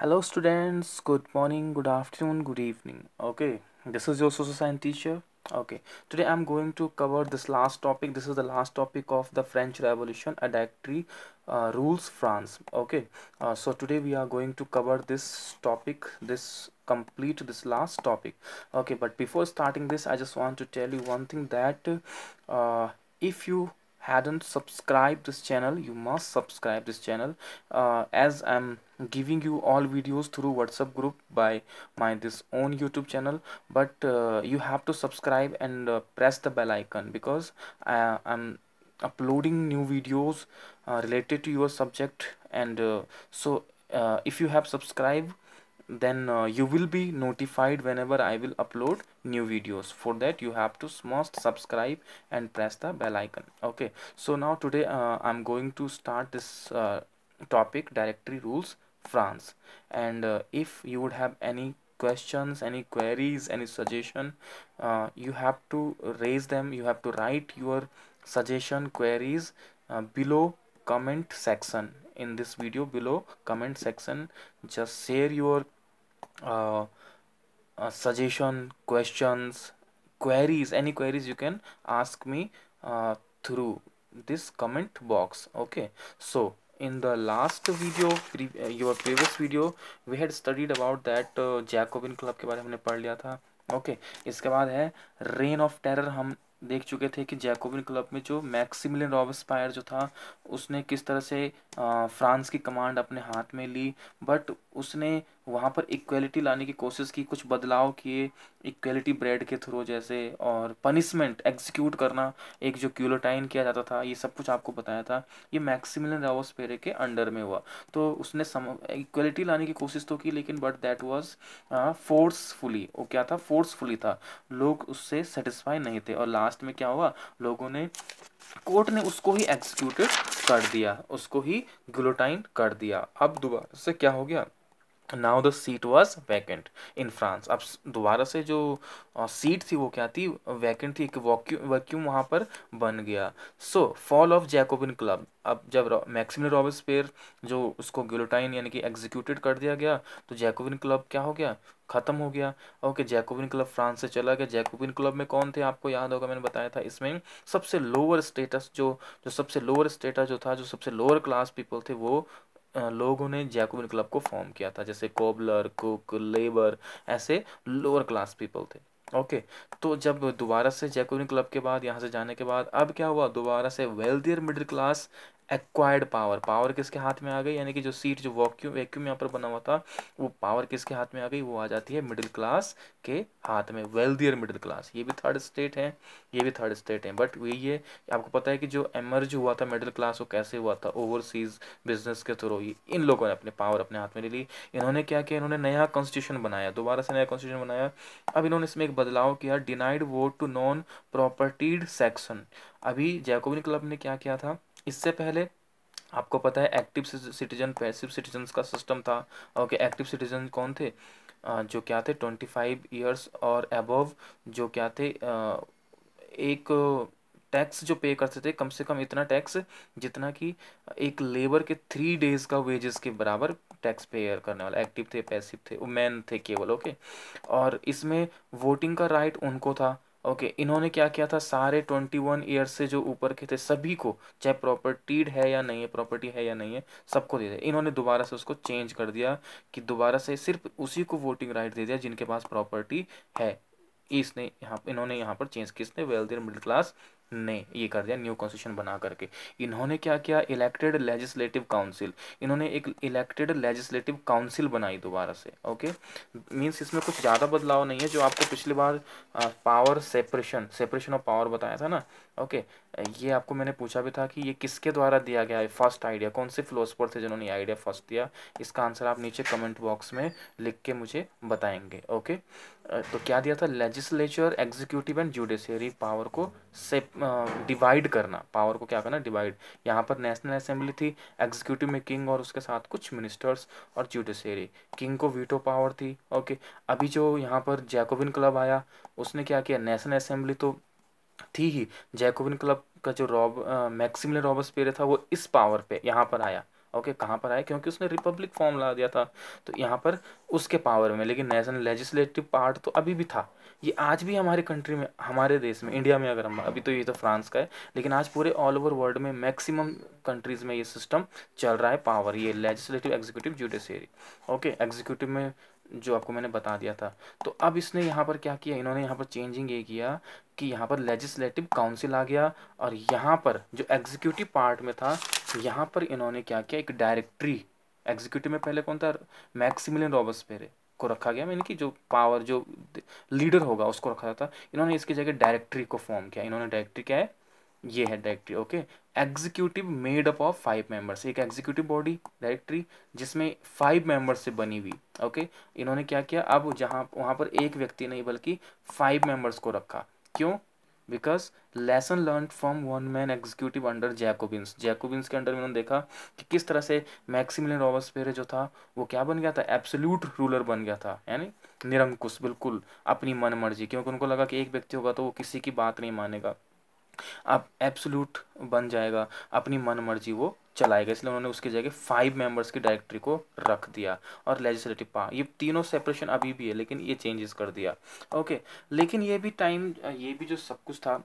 hello students good morning good afternoon good evening okay this is your social science teacher okay today i'm going to cover this last topic this is the last topic of the french revolution adactry uh, rules france okay uh, so today we are going to cover this topic this complete this last topic okay but before starting this i just want to tell you one thing that uh, if you hadn't subscribed this channel you must subscribe this channel uh, as i'm giving you all videos through whatsapp group by my this own youtube channel but uh, you have to subscribe and uh, press the bell icon because I, uh, i'm uploading new videos uh, related to your subject and uh, so if you have subscribed then uh, you will be notified whenever I will upload new videos for that you have to must subscribe and press the bell icon okay so now today uh, I'm going to start this uh, topic directory rules France and uh, if you would have any questions any queries any suggestion uh, you have to raise them you have to write your suggestion queries uh, below comment section in this video below comment section just share your uh, uh, suggestion questions queries any queries you can ask me uh, through this comment box okay so in the last video pre uh, your previous video we had studied about that uh, Jacobin club के बारे में हमने पढ़ लिया था okay okay. इसके बाद है रेन ऑफ टेरर हम देख चुके थे कि जैकोबिन क्लब में जो मैक्सिमिलियन रॉबस्पायर जो था उसने किस तरह से आ, फ्रांस की कमांड अपने हाथ में ली बट उसने वहाँ पर इक्वलिटी लाने की कोशिश की कुछ बदलाव किए इक्वलिटी ब्रेड के थ्रू जैसे और पनिशमेंट एग्जीक्यूट करना एक जो क्यूलोटाइन किया जाता था ये सब कुछ आपको बताया था ये मैक्सिमिलियन रावस पेरे के अंडर में हुआ तो उसने इक्वलिटी लाने की कोशिश तो की लेकिन बट दैट वॉज फोर्सफुली वो क्या था फोर्सफुली था लोग उससे सेटिस्फाई नहीं थे और लास्ट में क्या हुआ लोगों ने कोर्ट ने उसको ही एग्जीक्यूटेड कर दिया उसको ही ग्लोटाइन कर दिया अब दोबारा से क्या हो गया now the seat was vacant in France अब दोबारा से जो सीट थी वो क्या थी वैकेंट थी एक वैक्यूम वैक्यूम वहाँ पर बन गया so fall of Jacobin club अब जब मैक्सिम रॉबर्स पेयर जो उसको गिलोटाइन यानी कि एग्जीक्यूटेड कर दिया गया तो जैकोबिन क्लब क्या हो गया ख़त्म हो गया ओके जैकोबिन क्लब फ्रांस से चला गया जैकोबिन क्लब में कौन थे आपको याद होगा मैंने बताया था इसमें सबसे लोअर स्टेटस जो जो सबसे लोअर स्टेटस जो था जो सबसे लोअर क्लास पीपल थे वो लोगों ने जैकोबिन क्लब को फॉर्म किया था जैसे कोबलर कुक लेबर ऐसे लोअर क्लास पीपल थे ओके तो जब दोबारा से जैकोबिन क्लब के बाद यहाँ से जाने के बाद अब क्या हुआ दोबारा से wealthier middle class acquired power power किसके हाथ में आ गई यानी कि जो सीट जो वॉक्यूम वैक्यूम यहाँ पर बना हुआ था वो पावर किसके हाथ में आ गई वो आ जाती है मिडिल क्लास के हाथ में वेल्दियर मिडिल क्लास ये भी थर्ड स्टेट है ये भी थर्ड स्टेट है बट ये है आपको पता है कि जो एमर्ज हुआ था मिडिल क्लास वो कैसे हुआ था ओवरसीज बिजनेस के थ्रू ही इन लोगों ने अपने पावर अपने हाथ में ले ली इन्होंने क्या किया इन्होंने नया कॉन्स्टिट्यूशन बनाया दोबारा से नया कॉन्स्टिट्यूशन बनाया अब इन्होंने इसमें एक बदलाव किया denied vote to non propertied section अभी जैकोबिन क्लब ने क्या किया था इससे पहले आपको पता है एक्टिव सिटीजन पैसिव सिटीजन का सिस्टम था ओके एक्टिव सिटीजन कौन थे जो क्या थे ट्वेंटी फाइव ईयर्स और एबव जो क्या थे एक टैक्स जो पे करते थे कम से कम इतना टैक्स जितना कि एक लेबर के थ्री डेज का वेजेस के बराबर टैक्स पेयर करने वाला एक्टिव थे पैसिव थे मैन थे केवल ओके और इसमें वोटिंग का राइट उनको था ओके okay, इन्होंने क्या किया था सारे ट्वेंटी वन ईयर से जो ऊपर के थे सभी को चाहे प्रॉपर्टीड है या नहीं है प्रॉपर्टी है या नहीं है सबको दे दिया इन्होंने दोबारा से उसको चेंज कर दिया कि दोबारा से सिर्फ उसी को वोटिंग राइट दे दिया जिनके पास प्रॉपर्टी है इसने यहाँ इन्होंने यहाँ पर चेंज किसने वेल्थ मिडिल क्लास ने ये कर दिया न्यू कॉन्स्टिट्यूशन बना करके इन्होंने क्या किया इलेक्टेड लेजिस्लेटिव काउंसिल इन्होंने एक इलेक्टेड लेजिस्लेटिव काउंसिल बनाई दोबारा से ओके मींस इसमें कुछ ज़्यादा बदलाव नहीं है जो आपको पिछली बार power separation separation of power बताया था ना ओके ये आपको मैंने पूछा भी था कि ये किसके द्वारा दिया गया है फर्स्ट आइडिया कौन से फिलोसफर थे जिन्होंने आइडिया फर्स्ट दिया इसका आंसर आप नीचे कमेंट बॉक्स में लिख के मुझे बताएंगे ओके तो क्या दिया था legislature executive and judiciary power को से डिवाइड करना पावर को क्या करना डिवाइड यहाँ पर नेशनल असेंबली थी एग्जीक्यूटिव में किंग और उसके साथ कुछ मिनिस्टर्स और जुडिशरी किंग को वीटो पावर थी ओके अभी जो यहाँ पर जैकोबिन क्लब आया उसने क्या किया नेशनल असेंबली तो थी ही जैकोबिन क्लब का जो रॉब मैक्सिमिलियन रॉबर्स पेरे था वो इस पावर पे यहाँ पर आया ओके okay, कहाँ पर आया क्योंकि उसने रिपब्लिक फॉर्म ला दिया था तो यहाँ पर उसके पावर में लेकिन नेशनल लेजिस्लेटिव पार्ट तो अभी भी था ये आज भी हमारे कंट्री में हमारे देश में इंडिया में अगर हम अभी तो ये तो फ्रांस का है लेकिन आज पूरे ऑल ओवर वर्ल्ड में मैक्सिमम कंट्रीज़ में ये सिस्टम चल रहा है पावर ये legislative executive judiciary okay executive में जो आपको मैंने बता दिया था तो अब इसने यहाँ पर क्या किया इन्होंने यहाँ पर चेंजिंग ये किया कि यहाँ पर लेजिस्लेटिव काउंसिल आ गया और यहाँ पर जो एग्जीक्यूटिव पार्ट में था यहाँ पर इन्होंने क्या किया एक डायरेक्टरी एग्जीक्यूटिव में पहले कौन था मैक्सिमिलियन रॉबर्स पेरे को रखा गया मैंने कि जो पावर जो लीडर होगा उसको रखा जाता है इन्होंने इसकी जगह डायरेक्टरी को फॉर्म किया इन्होंने डायरेक्टरी क्या है ये है directory okay executive made up of five members एक एग्जीक्यूटिव बॉडी डायरेक्टरी जिसमें फाइव मेंबर्स से बनी हुई ओके इन्होंने क्या किया अब जहाँ वहाँ पर एक व्यक्ति नहीं बल्कि फाइव मेंबर्स को रखा क्यों because lesson learn from one man executive under Jacobins Jacobins के अंडर में उन्होंने देखा कि किस तरह से मैक्सिमिलियन रॉबर्स पेरे जो था वो क्या बन गया था एब्सोल्यूट रूलर बन गया था यानी निरंकुश बिल्कुल अपनी मन मर्जी क्योंकि उनको लगा कि एक व्यक्ति होगा तो वो किसी की बात नहीं मानेगा अब एब्सोल्यूट बन जाएगा अपनी मन मर्जी वो चलाएगा इसलिए उन्होंने उसकी जगह फाइव मेंबर्स की डायरेक्टरी को रख दिया और लेजिस्लेटिव पा ये तीनों सेपरेशन अभी भी है लेकिन ये चेंजेस कर दिया ओके लेकिन ये भी टाइम ये भी जो सब कुछ था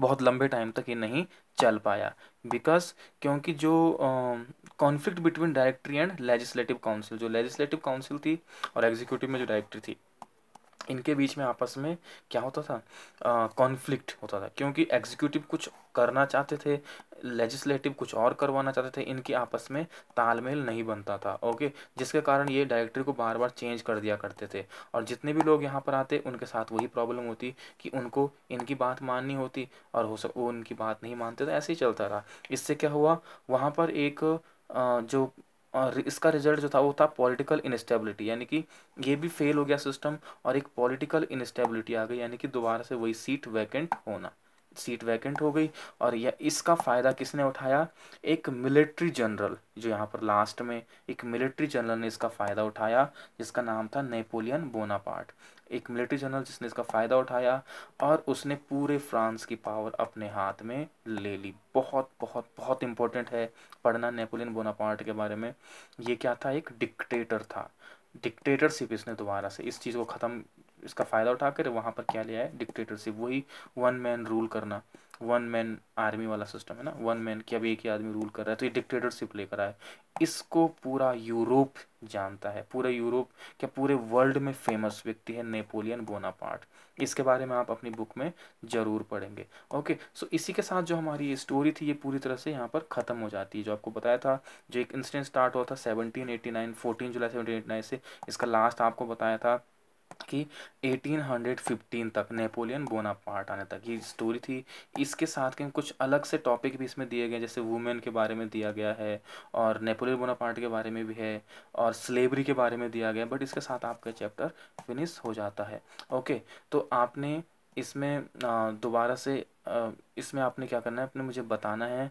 बहुत लंबे टाइम तक ये नहीं चल पाया बिकॉज क्योंकि जो conflict between directory and legislative council जो लेजिस्लेटिव काउंसिल थी और एग्जीक्यूटिव में जो डायरेक्टरी थी इनके बीच में आपस में क्या होता था कॉन्फ्लिक्ट होता था क्योंकि एग्जीक्यूटिव कुछ करना चाहते थे लेजिस्लेटिव कुछ और करवाना चाहते थे इनके आपस में तालमेल नहीं बनता था ओके जिसके कारण ये डायरेक्टरी को बार बार चेंज कर दिया करते थे और जितने भी लोग यहाँ पर आते उनके साथ वही प्रॉब्लम होती कि उनको इनकी बात माननी होती और हो सक वो उनकी बात नहीं मानते तो ऐसे ही चलता रहा इससे क्या हुआ वहाँ पर एक जो और इसका रिजल्ट जो था वो था पॉलिटिकल इनस्टेबिलिटी यानी कि ये भी फेल हो गया सिस्टम और एक पॉलिटिकल इनस्टेबिलिटी आ गई यानी कि दोबारा से वही सीट वैकेंट होना सीट वैकेंट हो गई और यह इसका फ़ायदा किसने उठाया एक मिलिट्री जनरल जो यहाँ पर लास्ट में एक मिलिट्री जनरल ने इसका फ़ायदा उठाया जिसका नाम था नेपोलियन बोनापार्ट एक मिलिट्री जनरल जिसने इसका फ़ायदा उठाया और उसने पूरे फ्रांस की पावर अपने हाथ में ले ली बहुत बहुत बहुत इंपॉर्टेंट है पढ़ना नेपोलियन बोनापार्ट के बारे में ये क्या था एक डिक्टेटर था डिक्टेटरशिप इसने दोबारा से इस चीज़ को ख़त्म इसका फ़ायदा उठाकर वहाँ पर क्या लिया है डिक्टेटरशिप वही वन मैन रूल करना वन मैन आर्मी वाला सिस्टम है ना वन मैन कि अब एक ही आदमी रूल कर रहा है तो ये डिक्टेटरशिप लेकर आए इसको पूरा यूरोप जानता है पूरे यूरोप क्या पूरे वर्ल्ड में फेमस व्यक्ति है नेपोलियन बोनापार्ट इसके बारे में आप अपनी बुक में ज़रूर पढ़ेंगे ओके सो इसी के साथ जो हमारी स्टोरी थी ये पूरी तरह से यहाँ पर ख़त्म हो जाती है जो आपको बताया था जो एक इंसिडेंट स्टार्ट हुआ था seventeen eighty nine fourteen July seventeen eighty nine से इसका लास्ट आपको बताया था कि 1815 तक नेपोलियन बोनापार्ट आने तक ये स्टोरी थी इसके साथ के कुछ अलग से टॉपिक भी इसमें दिए गए जैसे वुमेन के बारे में दिया गया है और नेपोलियन बोनापार्ट के बारे में भी है और स्लेबरी के बारे में दिया गया बट इसके साथ आपका चैप्टर फिनिश हो जाता है ओके तो आपने इसमें दोबारा से इसमें आपने क्या करना है आपने मुझे बताना है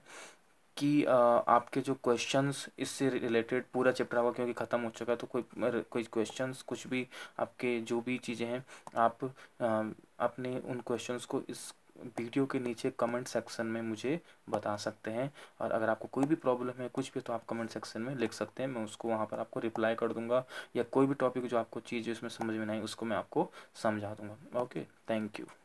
कि आपके जो क्वेश्चंस इससे रिलेटेड पूरा चैप्टर होगा क्योंकि ख़त्म हो चुका है तो कोई कोई क्वेश्चंस कुछ भी आपके जो भी चीज़ें हैं आप अपने उन क्वेश्चंस को इस वीडियो के नीचे कमेंट सेक्शन में मुझे बता सकते हैं और अगर आपको कोई भी प्रॉब्लम है कुछ भी तो आप कमेंट सेक्शन में लिख सकते हैं मैं उसको वहाँ पर आपको रिप्लाई कर दूंगा या कोई भी टॉपिक जो आपको चीज़ उसमें समझ में नहीं उसको मैं आपको समझा दूंगा ओके थैंक यू